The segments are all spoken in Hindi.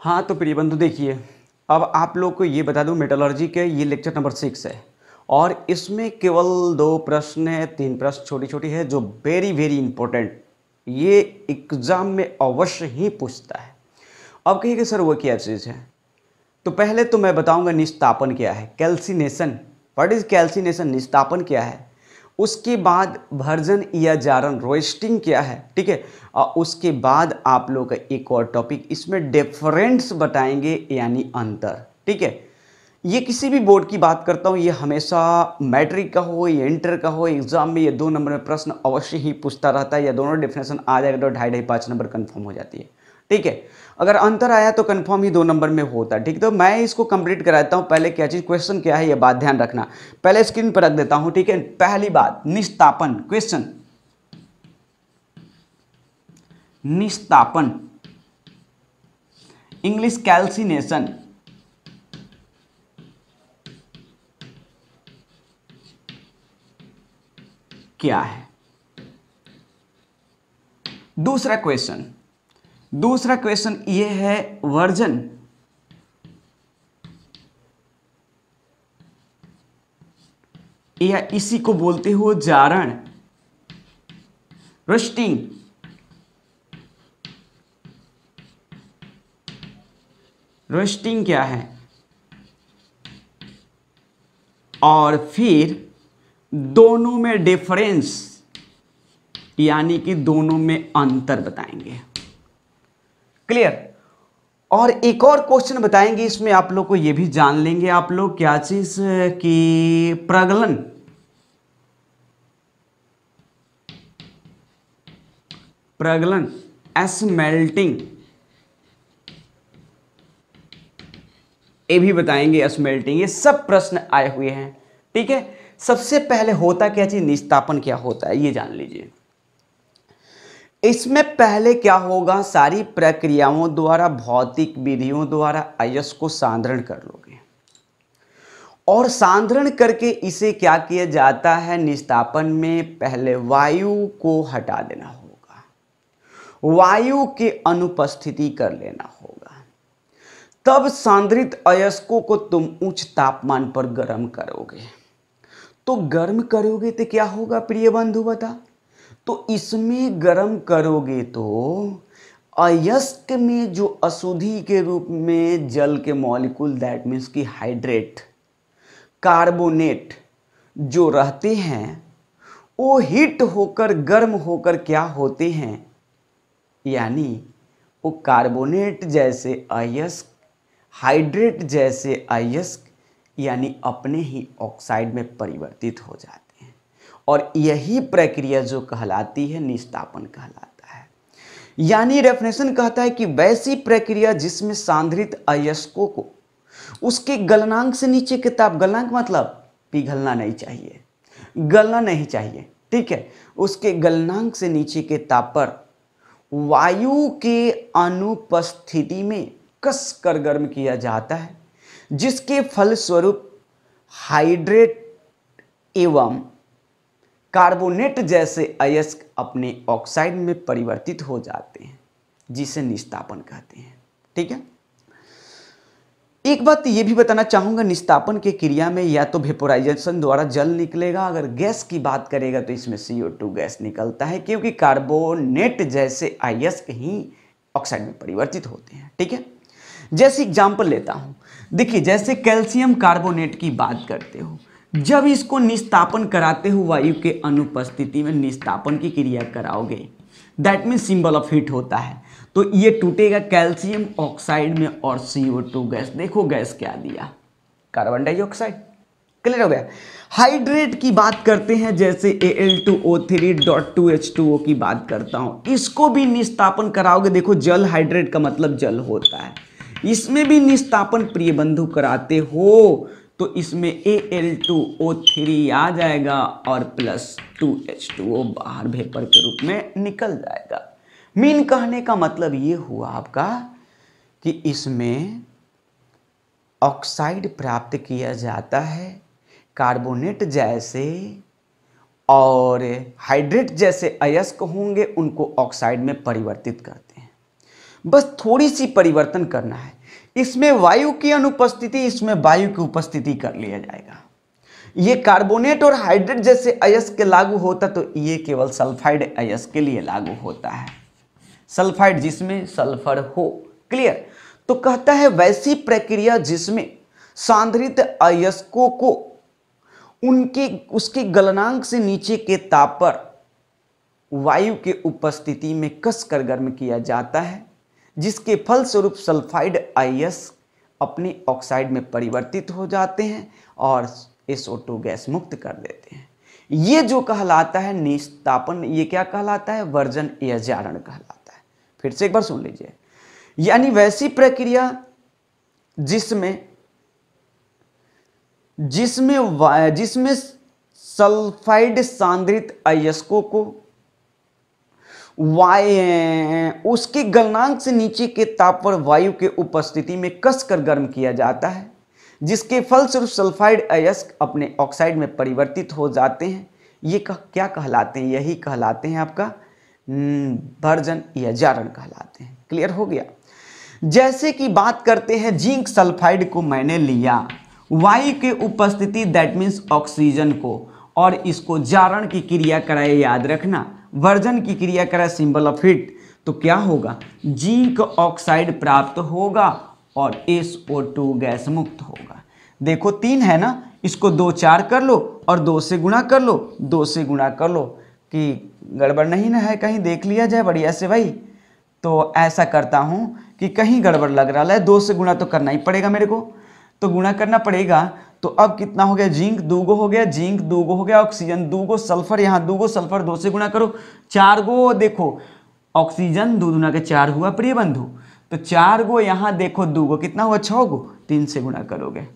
हाँ तो प्रिय बंधु देखिए अब आप लोग को ये बता दूँ मेटलर्जी के ये लेक्चर नंबर सिक्स है और इसमें केवल दो प्रश्न है तीन प्रश्न छोटी छोटी है जो वेरी वेरी इंपॉर्टेंट ये एग्ज़ाम में अवश्य ही पूछता है अब कहिए सर वो क्या चीज़ है तो पहले तो मैं बताऊंगा निस्तापन क्या है कैल्सिनेशन व्हाट इज कैल्सिनेशन निस्तापन क्या है उसके बाद भर्जन या जारन रोस्टिंग क्या है ठीक है और उसके बाद आप लोग का एक और टॉपिक इसमें डिफरेंस बताएंगे यानी अंतर ठीक है ये किसी भी बोर्ड की बात करता हूँ ये हमेशा मैट्रिक का हो या इंटर का हो एग्जाम में ये दो नंबर में प्रश्न अवश्य ही पूछता रहता है या दोनों डेफिनेशन आ जाएगा तो ढाई ढाई पाँच नंबर कन्फर्म हो जाती है ठीक है अगर अंतर आया तो कंफर्म ही दो नंबर में होता है ठीक तो मैं इसको कंप्लीट कराता हूँ पहले क्या चीज़ क्वेश्चन क्या है ये बात ध्यान रखना पहले स्क्रीन पर रख देता हूँ ठीक है पहली बात निस्तापन क्वेश्चन निस्तापन इंग्लिश कैल्सिनेशन क्या है दूसरा क्वेश्चन दूसरा क्वेश्चन ये है वर्जन या इसी को बोलते हो जारण रोस्टिंग रोस्टिंग क्या है और फिर दोनों में डिफरेंस यानी कि दोनों में अंतर बताएंगे क्लियर और एक और क्वेश्चन बताएंगे इसमें आप लोग को यह भी जान लेंगे आप लोग क्या चीज की प्रगलन प्रगलन एस मेल्टिंग ये भी बताएंगे मेल्टिंग ये सब प्रश्न आए हुए हैं ठीक है सबसे पहले होता क्या चीज निस्तापन क्या होता है ये जान लीजिए इसमें पहले क्या होगा सारी प्रक्रियाओं द्वारा भौतिक विधियों द्वारा अयस को सांद्रण कर लोगे और सांद्रण करके इसे क्या किया जाता है निस्तापन में पहले वायु को हटा देना होगा वायु के अनुपस्थिति कर लेना होगा तब सांद्रित अयस्कों को तुम उच्च तापमान पर गर्म करोगे तो गर्म करोगे तो क्या होगा प्रिय बंधु बता तो इसमें गर्म करोगे तो अयस्क में जो अशुद्धि के रूप में जल के मॉलिक्यूल दैट मीन्स की हाइड्रेट कार्बोनेट जो रहते हैं वो हीट होकर गर्म होकर क्या होते हैं यानी वो कार्बोनेट जैसे अयस्क हाइड्रेट जैसे अयस्क यानी अपने ही ऑक्साइड में परिवर्तित हो जाते और यही प्रक्रिया जो कहलाती है निस्तापन कहलाता है यानी रेफनेशन कहता है कि वैसी प्रक्रिया जिसमें सांद्रित अयस्कों को उसके गलनांक से नीचे के ताप गलनांक मतलब पिघलना नहीं चाहिए गलना नहीं चाहिए ठीक है उसके गलनांक से नीचे के ताप पर वायु के अनुपस्थिति में कस कर गर्म किया जाता है जिसके फलस्वरूप हाइड्रेट एवं कार्बोनेट जैसे अयस्क अपने ऑक्साइड में परिवर्तित हो जाते हैं जिसे निस्तापन कहते हैं ठीक है एक बात यह भी बताना चाहूंगा निस्तापन के क्रिया में या तो वेपोराइजेशन द्वारा जल निकलेगा अगर गैस की बात करेगा तो इसमें टू गैस निकलता है क्योंकि कार्बोनेट जैसे आयस्क ही ऑक्साइड में परिवर्तित होते हैं ठीक है जैसे एग्जाम्पल लेता हूं देखिए जैसे कैल्शियम कार्बोनेट की बात करते हो जब इसको निस्तापन कराते हो वायु के अनुपस्थिति में निस्तापन की क्रिया कराओगे that mean symbol of heat होता है तो ये टूटेगा कैल्शियम ऑक्साइड में और CO2 गैस देखो गैस क्या दिया कार्बन डाइऑक्साइड क्लियर हो गया हाइड्रेट की बात करते हैं जैसे Al2O3.2H2O की बात करता हूं इसको भी निस्तापन कराओगे देखो जल हाइड्रेट का मतलब जल होता है इसमें भी निस्तापन प्रिय बंधु कराते हो तो इसमें A L two O three आ जाएगा और plus two H two O बाहर भेपर के रूप में निकल जाएगा मीन कहने का मतलब ये हुआ आपका कि इसमें ऑक्साइड प्राप्त किया जाता है कार्बोनेट जैसे और हाइड्रेट जैसे अयस्क होंगे उनको ऑक्साइड में परिवर्तित करते हैं बस थोड़ी सी परिवर्तन करना है इसमें वायु की अनुपस्थिति इसमें वायु की उपस्थिति कर लिया जाएगा ये कार्बोनेट और हाइड्रेट जैसे अयस के लागू होता तो ये केवल सल्फाइड अयस के लिए लागू होता है सल्फाइड जिसमें सल्फर हो क्लियर तो कहता है वैसी प्रक्रिया जिसमें सांद्रित अयस्कों को उनके उसके गलनांक से नीचे के ताप पर वायु के उपस्थिति में कसकर गर्म किया जाता है जिसके फलस्वरूप सल्फाइड आईएस अपने ऑक्साइड में परिवर्तित हो जाते हैं और SO2 गैस मुक्त कर देते हैं ये जो कहलाता है निस्तापन ये क्या कहलाता है वर्जन या कहलाता है फिर से एक बार सुन लीजिए यानी वैसी प्रक्रिया जिसमें जिसमें जिसमें सल्फाइड सांद्रित अयस्कों को वाय उसके गलनांक से नीचे के ताप पर वायु के उपस्थिति में कसकर गर्म किया जाता है जिसके फलस्वरूप सल्फाइड अयस्क अपने ऑक्साइड में परिवर्तित हो जाते हैं ये कह, क्या कहलाते हैं यही कहलाते हैं आपका भर्जन या जारण कहलाते हैं क्लियर हो गया जैसे कि बात करते हैं जिंक सल्फाइड को मैंने लिया वायु के उपस्थिति दैट मीन्स ऑक्सीजन को और इसको जारण की क्रिया कराए याद रखना वर्जन की क्रिया करा सिंबल ऑफ हिट तो क्या होगा जिंक ऑक्साइड प्राप्त होगा और एस ओ टू गैस मुक्त होगा देखो तीन है ना इसको दो चार कर लो और दो से गुणा कर लो दो से गुणा कर लो कि गड़बड़ नहीं ना है कहीं देख लिया जाए बढ़िया से भाई तो ऐसा करता हूँ कि कहीं गड़बड़ लग रहा है दो से गुणा तो करना ही पड़ेगा मेरे को तो गुणा करना पड़ेगा तो अब कितना हो गया जिंक दूगो हो गया जिंक दूगो हो गया ऑक्सीजन दूगो सल्फर यहाँ दूगो सल्फर दो से गुणा करो चार गो देखो ऑक्सीजन दो दुना के चार हुआ प्रिय बंधु तो चार गो यहाँ देखो दो गो कितना हुआ छः गो तीन से गुणा करोगे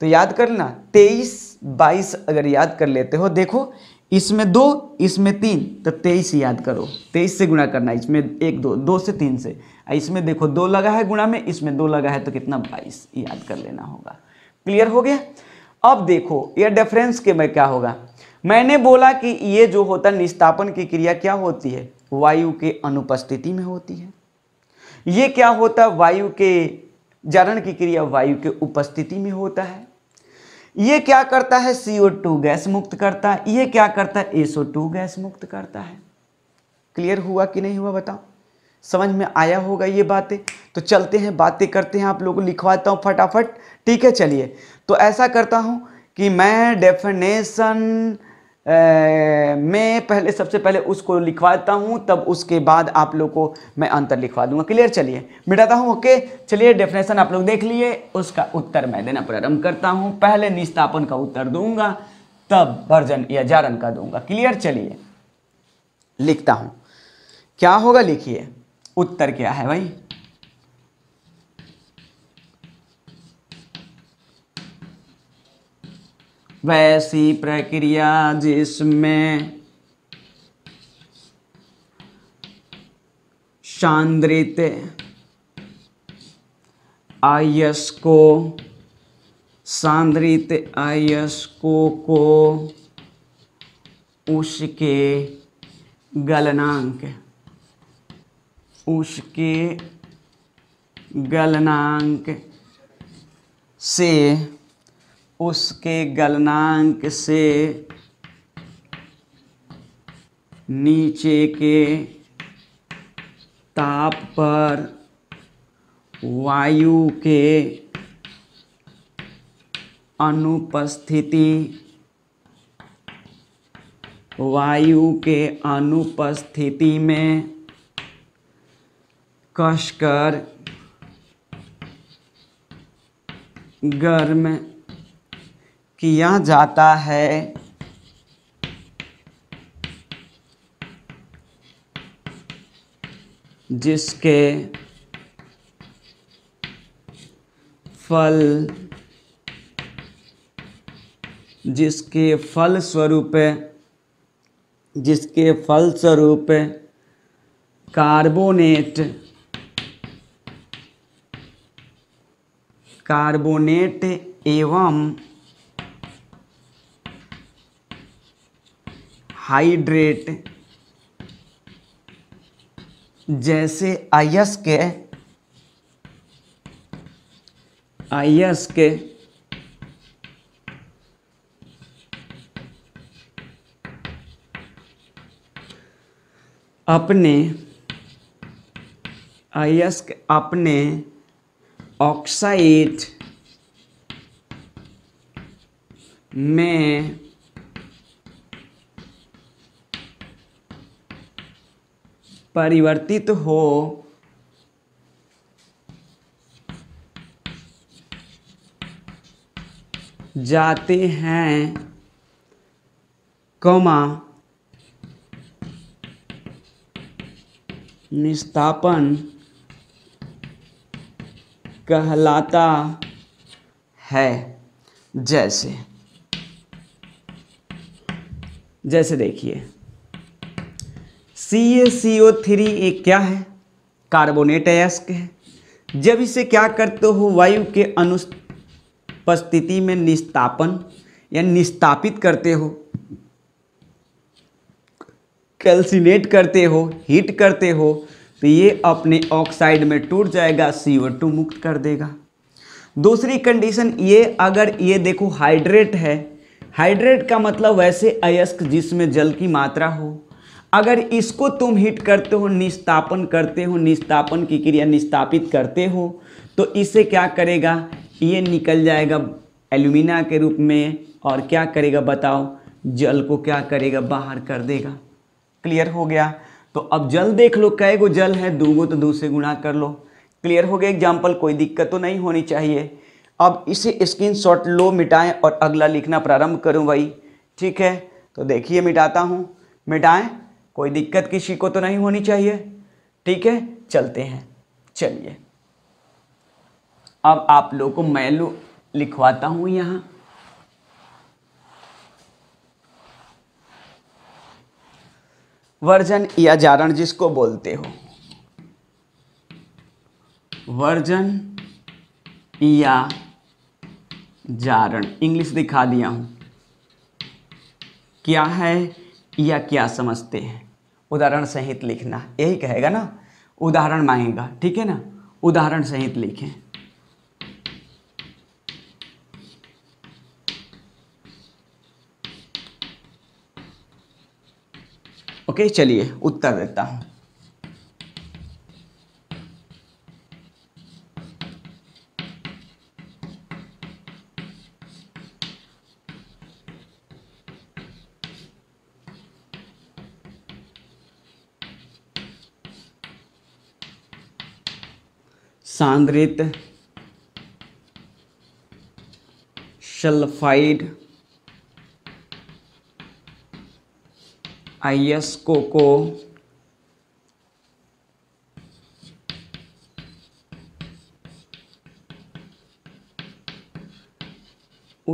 तो याद कर लेना तेईस बाईस अगर याद कर लेते हो देखो इसमें दो इसमें तीन तो तेईस याद करो तेईस से गुणा करना इसमें एक दो दो से तीन से इसमें देखो दो लगा है गुणा में इसमें दो लगा है तो कितना बाईस याद कर लेना होगा क्लियर हो गया अब देखो यह डिफरेंस के में क्या होगा मैंने बोला कि ये जो होता है निस्तापन की क्रिया क्या होती है वायु के अनुपस्थिति में होती है ये क्या होता है वायु के जरण की क्रिया वायु के उपस्थिति में होता है ये क्या करता है CO2 गैस मुक्त करता है ये क्या करता है SO2 गैस मुक्त करता है क्लियर हुआ कि नहीं हुआ बताओ समझ में आया होगा ये बातें तो चलते हैं बातें करते हैं आप लोगों को लिखवाता हूँ फटाफट ठीक है चलिए तो ऐसा करता हूँ कि मैं डेफिनेशन मैं पहले सबसे पहले उसको लिखवाता हूँ तब उसके बाद आप लोग को मैं अंतर लिखवा दूंगा क्लियर चलिए मिटाता हूँ ओके चलिए डेफिनेशन आप लोग देख लिए उसका उत्तर मैं देना प्रारंभ करता हूँ पहले निस्तापन का उत्तर दूंगा तब वर्जन या जारन का दूंगा क्लियर चलिए लिखता हूँ क्या होगा लिखिए उत्तर क्या है भाई वैसी प्रक्रिया जिसमें सांद्रित आयस को सांद्रित आयस्को को उसके गलनांक उसके गलनांक से उसके गलनांक से नीचे के ताप पर वायु के अनुपस्थिति वायु के अनुपस्थिति में कशकर गर्म किया जाता है जिसके फल जिसके फल स्वरूप जिसके फल स्वरूप कार्बोनेट कार्बोनेट एवं हाइड्रेट जैसे आयस के आयस के अपने आयस्क अपने ऑक्साइड में परिवर्तित हो जाते हैं कौमा निस्तापन कहलाता है जैसे जैसे देखिए सी ए सी ओ थ्री ये क्या है कार्बोनेट अयस्क है जब इसे क्या करते हो वायु के अनुपस्थिति में निस्तापन या निस्तापित करते हो कैल्सिनेट करते हो हीट करते हो तो ये अपने ऑक्साइड में टूट जाएगा सी ओ टू मुक्त कर देगा दूसरी कंडीशन ये अगर ये देखो हाइड्रेट है हाइड्रेट का मतलब वैसे अयस्क जिसमें जल की मात्रा हो अगर इसको तुम हिट करते हो निस्तापन करते हो निस्तापन की क्रिया निस्तापित करते हो तो इसे क्या करेगा ये निकल जाएगा एल्यूमिना के रूप में और क्या करेगा बताओ जल को क्या करेगा बाहर कर देगा क्लियर हो गया तो अब जल देख लो कै गो जल है दो गो तो दो से गुणा कर लो क्लियर हो गया एग्जाम्पल कोई दिक्कत तो नहीं होनी चाहिए अब इसे स्क्रीन शॉट लो मिटाएं और अगला लिखना प्रारंभ करूं भाई ठीक है तो देखिए मिटाता हूँ मिटाएं कोई दिक्कत किसी को तो नहीं होनी चाहिए ठीक है चलते हैं चलिए अब आप लोगों को मैं लो लिखवाता हूं यहां वर्जन या जारण जिसको बोलते हो वर्जन या जारण इंग्लिश दिखा दिया हूं क्या है या क्या समझते हैं उदाहरण सहित लिखना यही कहेगा ना उदाहरण मांगेगा ठीक है ना उदाहरण सहित लिखें ओके चलिए उत्तर देता हूँ सांद्रित सल्फाइड आईएस कोको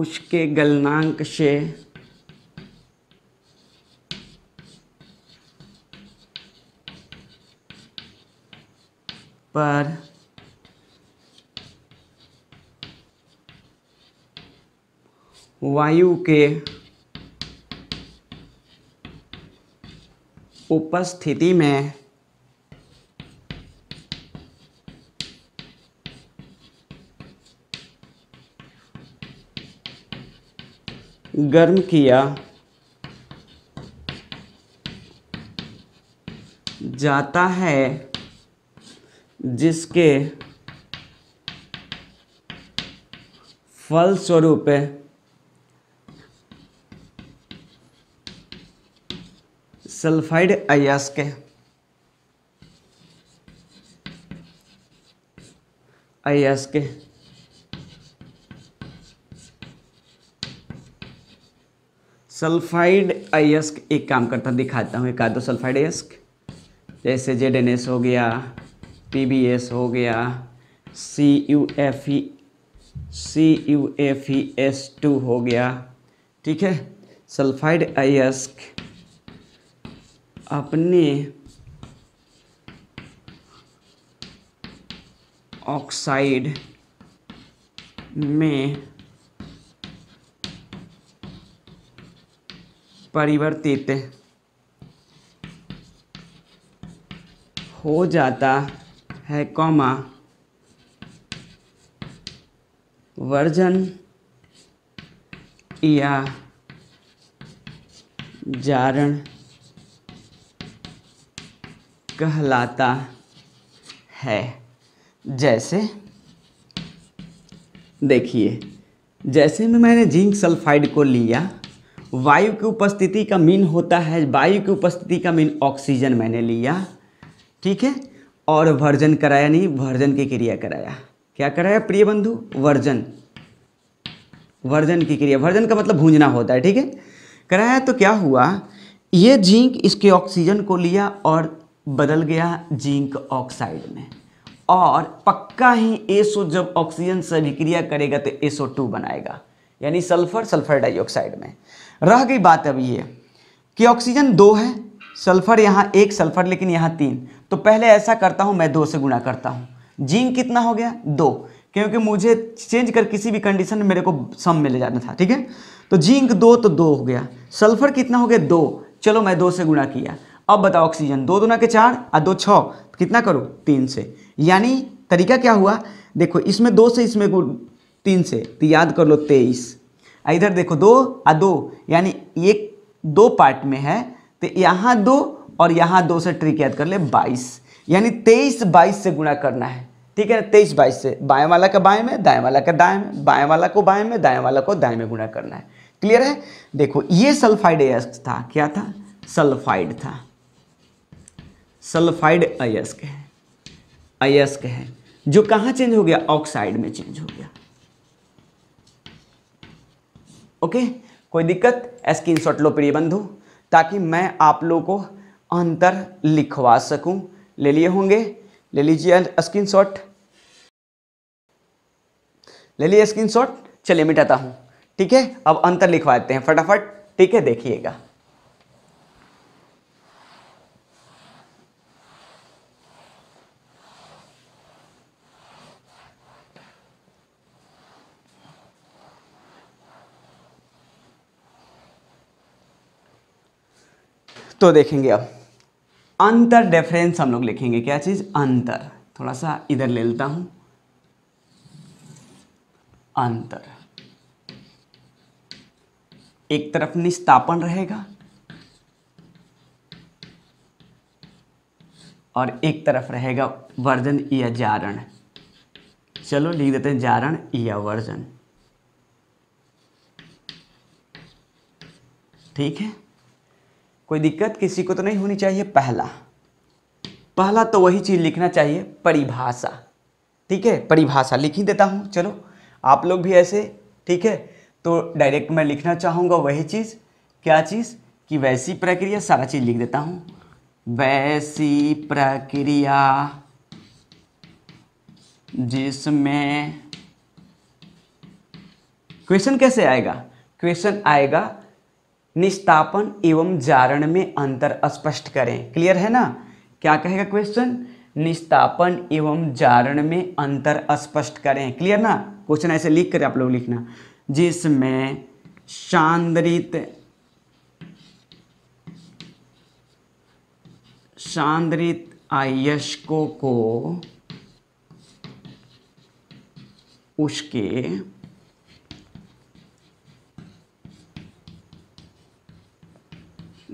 उसके गलनांक से पर वायु के उपस्थिति में गर्म किया जाता है जिसके फलस्वरूप सल्फाइड अयस्क के के सल्फाइड अयस्क एक काम करता दिखाता हूँ एक आधो सल्फाइड अयस्क जैसे जेड एन एस हो गया पी बी एस हो गया C U F E C U F E S two हो गया ठीक है सल्फाइड अयस्क अपने ऑक्साइड में परिवर्तित हो जाता है कॉमा वर्जन या जारण कहलाता है जैसे देखिए जैसे में मैंने जिंक सल्फाइड को लिया वायु की उपस्थिति का मीन होता है वायु की उपस्थिति का मीन ऑक्सीजन मैंने लिया ठीक है और वर्जन कराया नहीं वर्जन की क्रिया कराया क्या कराया प्रिय बंधु वर्जन वर्जन की क्रिया वर्जन का मतलब भूंजना होता है ठीक है कराया तो क्या हुआ ये जिंक इसके ऑक्सीजन को लिया और बदल गया जिंक ऑक्साइड में और पक्का ही एसओ जब ऑक्सीजन से विक्रिया करेगा तो एसओ टू बनाएगा यानी सल्फर सल्फर डाइऑक्साइड में रह गई बात अब ये कि ऑक्सीजन दो है सल्फर यहाँ एक सल्फर लेकिन यहाँ तीन तो पहले ऐसा करता हूँ मैं दो से गुणा करता हूँ जिंक कितना हो गया दो क्योंकि मुझे चेंज कर किसी भी कंडीशन में मेरे को सम में ले जाना था ठीक है तो जिंक दो तो दो हो गया सल्फर कितना हो गया दो चलो मैं दो से गुणा किया अब बताओ ऑक्सीजन दो दो ना के चार और दो छः कितना करो तीन से यानी तरीका क्या हुआ देखो इसमें दो से इसमें तीन से तो याद कर लो तेईस इधर देखो दो आ दो यानी एक दो पार्ट में है तो यहाँ दो और यहाँ दो से ट्रिक याद कर ले बाईस यानी तेईस बाईस से गुणा करना है ठीक है ना तेईस बाईस से बाएं वाला का बाएं में दाएं वाला का दाएं में बाएं वाला को बाएं में दाएं वाला को दाएं में गुणा करना है क्लियर है देखो ये सल्फाइड एस था क्या था सल्फाइड था सल्फाइड अयस्क है अयस्क है जो कहां चेंज हो गया ऑक्साइड में चेंज हो गया ओके कोई दिक्कत स्क्रीन शॉट लो प्रिय बंधु ताकि मैं आप लोगों को अंतर लिखवा सकूं ले लिए होंगे ले लीजिए स्क्रीन शॉट ले लिए स्क्रीन शॉट चलिए मिटाता हूं ठीक है अब अंतर लिखवा देते हैं फटाफट ठीक है देखिएगा तो देखेंगे अब अंतर डिफरेंस हम लोग लिखेंगे क्या चीज़ अंतर थोड़ा सा इधर ले लेता हूं अंतर एक तरफ निस्तापन रहेगा और एक तरफ रहेगा वर्जन या जारण चलो लिख देते हैं जारण या वर्जन ठीक है कोई दिक्कत किसी को तो नहीं होनी चाहिए पहला पहला तो वही चीज़ लिखना चाहिए परिभाषा ठीक है परिभाषा लिख ही देता हूँ चलो आप लोग भी ऐसे ठीक है तो डायरेक्ट मैं लिखना चाहूँगा वही चीज़ क्या चीज़ कि वैसी प्रक्रिया सारा चीज़ लिख देता हूँ वैसी प्रक्रिया जिसमें क्वेश्चन कैसे आएगा क्वेश्चन आएगा निस्तापन एवं जारण में अंतर स्पष्ट करें क्लियर है ना क्या कहेगा क्वेश्चन निस्तापन एवं जारण में अंतर स्पष्ट करें क्लियर ना क्वेश्चन ऐसे लिख कर आप लोग लिखना जिसमें सांद्रित सांद्रित आयशकों को उसके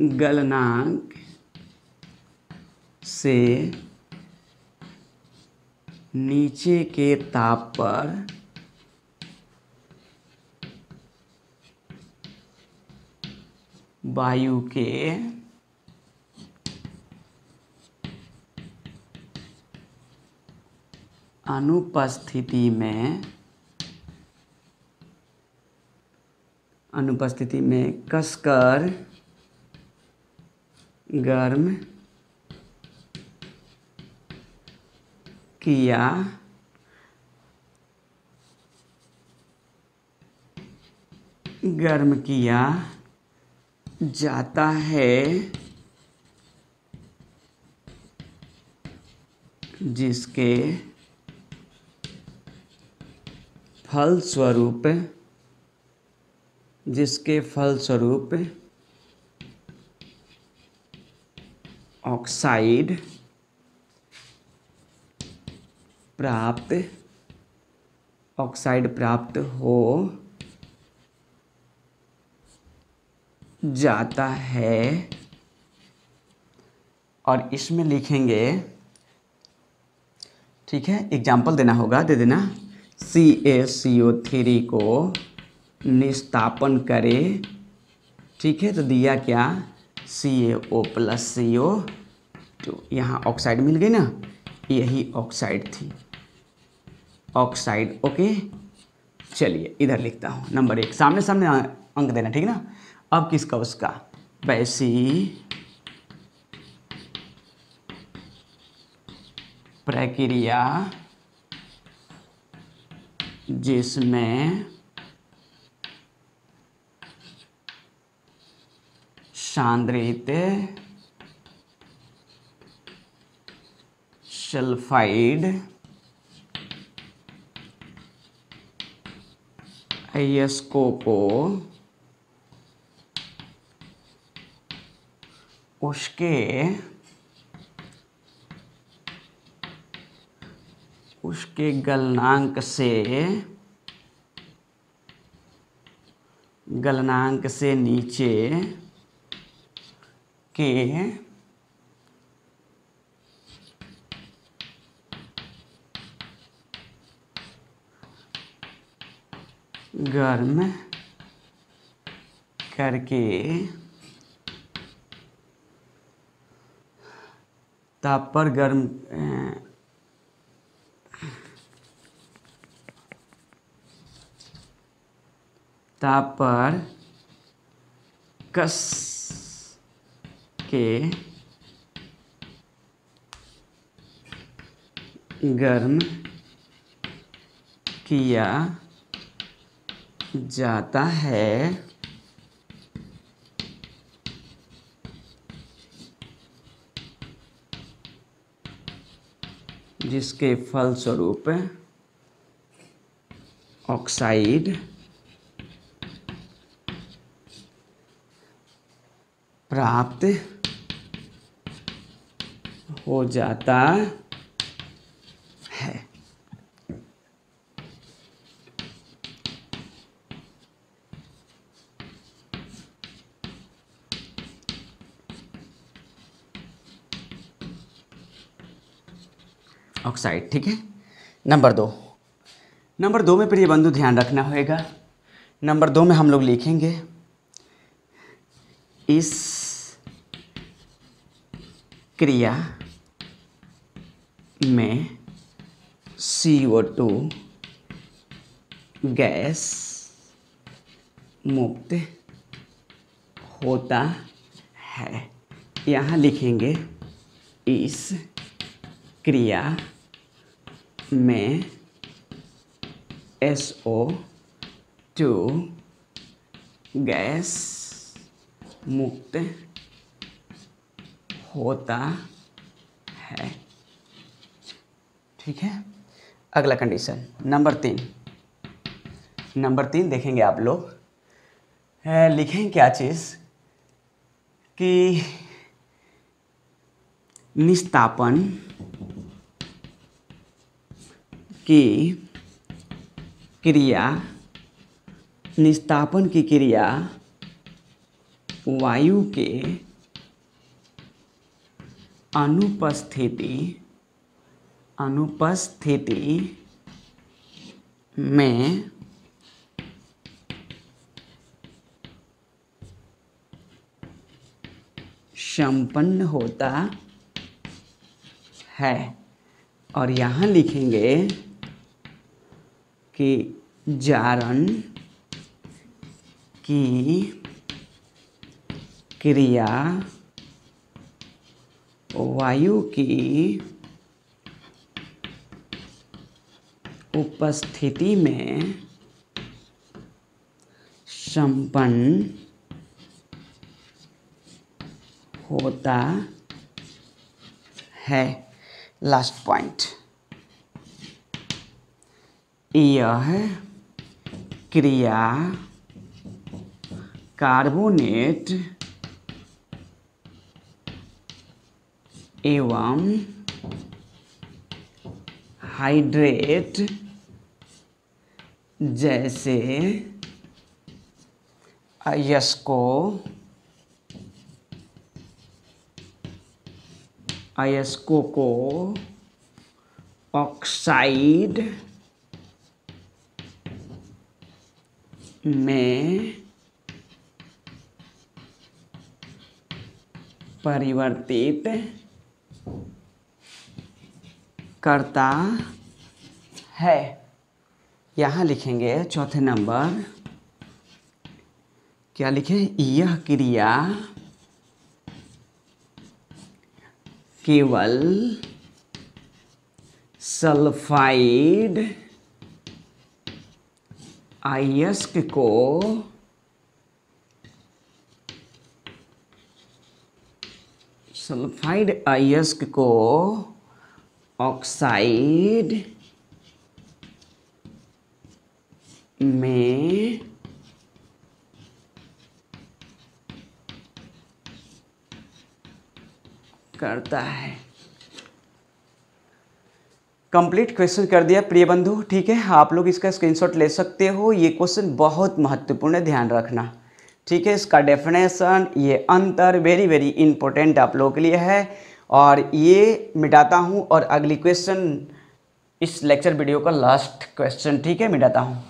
गलनांक से नीचे के ताप पर वायु के अनुपस्थिति में अनुपस्थिति में कसकर गर्म किया गर्म किया जाता है जिसके फलस्वरूप जिसके फलस्वरूप ऑक्साइड प्राप्त ऑक्साइड प्राप्त हो जाता है और इसमें लिखेंगे ठीक है एग्जाम्पल देना होगा दे देना सी ए सी ओ थ्री को निस्तापन करे ठीक है तो दिया क्या C A O plus C O two यहाँ ऑक्साइड मिल गई ना यही ऑक्साइड थी ऑक्साइड ओके चलिए इधर लिखता हूँ नंबर एक सामने सामने अंक देना ठीक ना अब किसका उसका बैसी प्रक्रिया जिसमें सांद्रित सल्फाइड अयस्को को उसके उसके गलनांक से गलनांक से नीचे के गर्म करके ताप पर गर्म ताप पर कस के गर्म किया जाता है जिसके फलस्वरूप ऑक्साइड प्राप्त हो जाता है ऑक्साइड ठीक है नंबर दो नंबर दो में प्रिय बंधु ध्यान रखना होगा नंबर दो में हम लोग लिखेंगे इस क्रिया में सी ओ टू गैस मुक्त होता है यहाँ लिखेंगे इस क्रिया में एस ओ टू गैस मुक्त होता है ठीक है अगला कंडीशन नंबर तीन नंबर तीन देखेंगे आप लोग लिखें क्या चीज़ कि निस्तापन की क्रिया निस्तापन की क्रिया वायु के अनुपस्थिति अनुपस्थिति में संपन्न होता है और यहाँ लिखेंगे कि जारण की क्रिया वायु की उपस्थिति में संपन्न होता है लास्ट पॉइंट यह क्रिया कार्बोनेट एवं हाइड्रेट जैसे यश को अयस्को को ऑक्साइड में परिवर्तित करता है यहाँ लिखेंगे चौथे नंबर क्या लिखे यह क्रिया केवल सल्फाइड आयस्क को सल्फाइड आयस्क को ऑक्साइड में करता है कंप्लीट क्वेश्चन कर दिया प्रिय बंधु ठीक है आप लोग इसका स्क्रीनशॉट ले सकते हो ये क्वेश्चन बहुत महत्वपूर्ण है ध्यान रखना ठीक है इसका डेफिनेशन ये अंतर वेरी वेरी इंपॉर्टेंट आप लोगों के लिए है और ये मिटाता हूँ और अगली क्वेश्चन इस लेक्चर वीडियो का लास्ट क्वेश्चन ठीक है मिटाता हूँ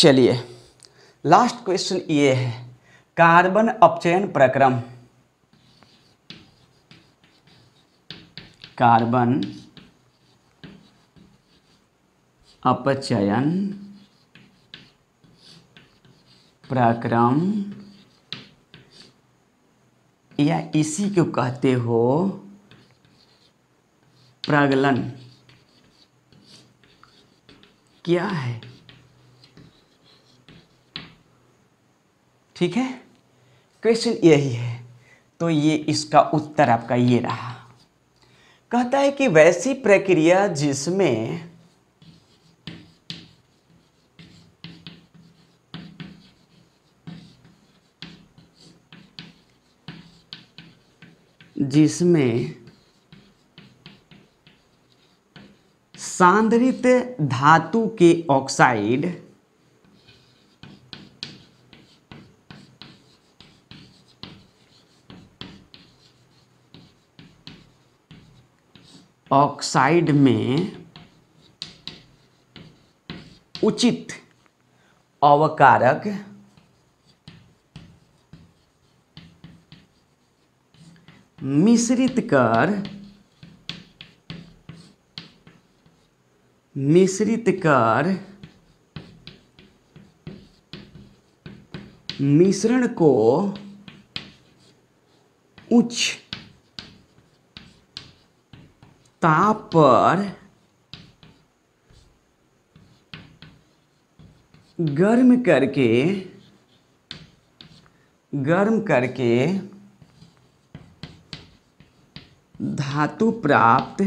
चलिए लास्ट क्वेश्चन ये है कार्बन अपचयन प्रक्रम कार्बन अपचयन प्रक्रम या इसी को कहते हो प्रगलन क्या है ठीक है क्वेश्चन यही है तो ये इसका उत्तर आपका ये रहा कहता है कि वैसी प्रक्रिया जिसमें जिसमें सांद्रित धातु के ऑक्साइड ऑक्साइड में उचित अवकारक मिश्रित कर मिश्रित कर मिश्रण को उच्च ताप पर गर्म करके गर्म करके धातु प्राप्त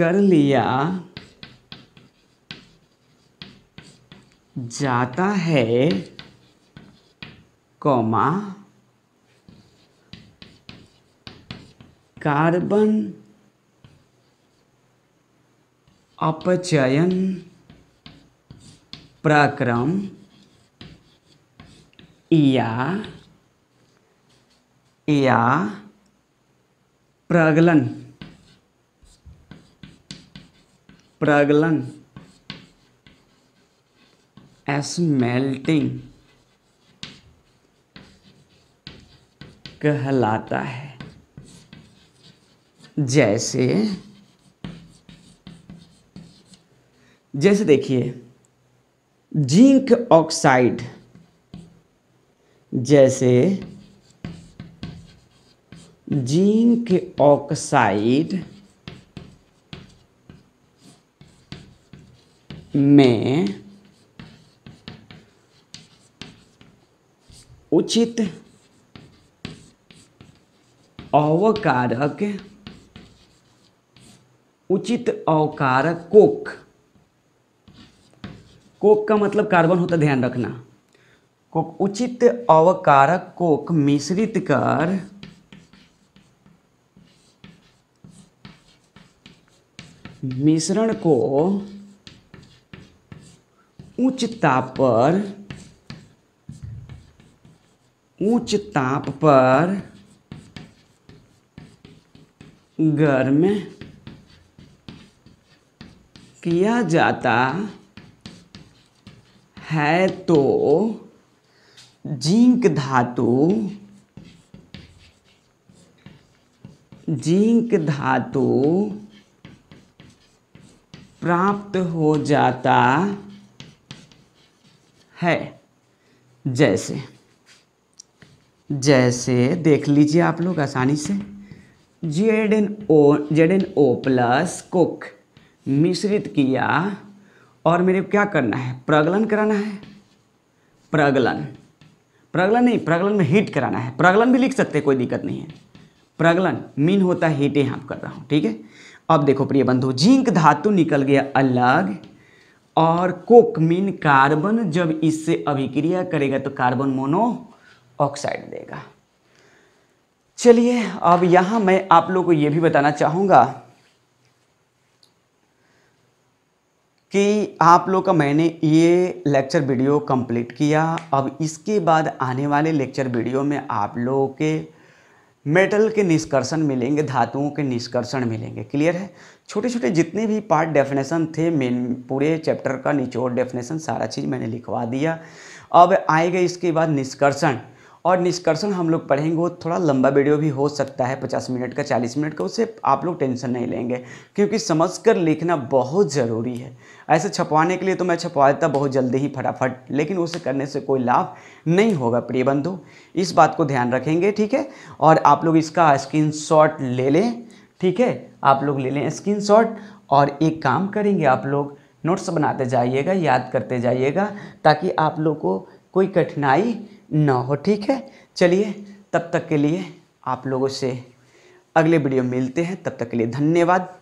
कर लिया जाता है कौमा कार्बन अपचयन प्रक्रम या या प्रगलन प्रगलन स्मेल्टिंग कहलाता है जैसे जैसे देखिए जिंक ऑक्साइड जैसे जिंक ऑक्साइड में उचित अवकारक उचित अवकार कोक कोक का मतलब कार्बन होता ध्यान रखना कोक उचित अवकारक कोक मिश्रित कर मिश्रण को उच्च ताप पर उच्च ताप पर गर्म किया जाता है तो जिंक धातु जिंक धातु प्राप्त हो जाता है जैसे जैसे देख लीजिए आप लोग आसानी से Z N O Z N O plus coke मिश्रित किया और मेरे को क्या करना है प्रगलन कराना है प्रगलन प्रगलन नहीं प्रगलन में हीट कराना है प्रगलन भी लिख सकते हैं कोई दिक्कत नहीं है प्रगलन मीन होता है हीट यहाँ कर रहा हूँ ठीक है अब देखो प्रिय बंधु जिंक धातु निकल गया अलग और कोक मीन कार्बन जब इससे अभिक्रिया करेगा तो कार्बन मोनो ऑक्साइड देगा चलिए अब यहाँ मैं आप लोग को ये भी बताना चाहूँगा कि आप लोग का मैंने ये लेक्चर वीडियो कंप्लीट किया अब इसके बाद आने वाले लेक्चर वीडियो में आप लोगों के मेटल के निष्कर्षण मिलेंगे धातुओं के निष्कर्षण मिलेंगे क्लियर है छोटे छोटे जितने भी पार्ट डेफिनेशन थे मेन पूरे चैप्टर का निचोड़ डेफिनेशन सारा चीज़ मैंने लिखवा दिया अब आएगा इसके बाद निष्कर्षण और निष्कर्षण हम लोग पढ़ेंगे वो थोड़ा लंबा वीडियो भी हो सकता है पचास मिनट का चालीस मिनट का उससे आप लोग टेंशन नहीं लेंगे क्योंकि समझ कर लिखना बहुत ज़रूरी है ऐसे छपवाने के लिए तो मैं छपवा देता बहुत जल्दी ही फटाफट लेकिन उसे करने से कोई लाभ नहीं होगा प्रिय बंधु इस बात को ध्यान रखेंगे ठीक है और आप लोग इसका स्क्रीन ले लें ठीक है आप लोग ले लें स्क्रीन और एक काम करेंगे आप लोग नोट्स बनाते जाइएगा याद करते जाइएगा ताकि आप लोग को कोई कठिनाई ना हो ठीक है चलिए तब तक के लिए आप लोगों से अगले वीडियो मिलते हैं तब तक के लिए धन्यवाद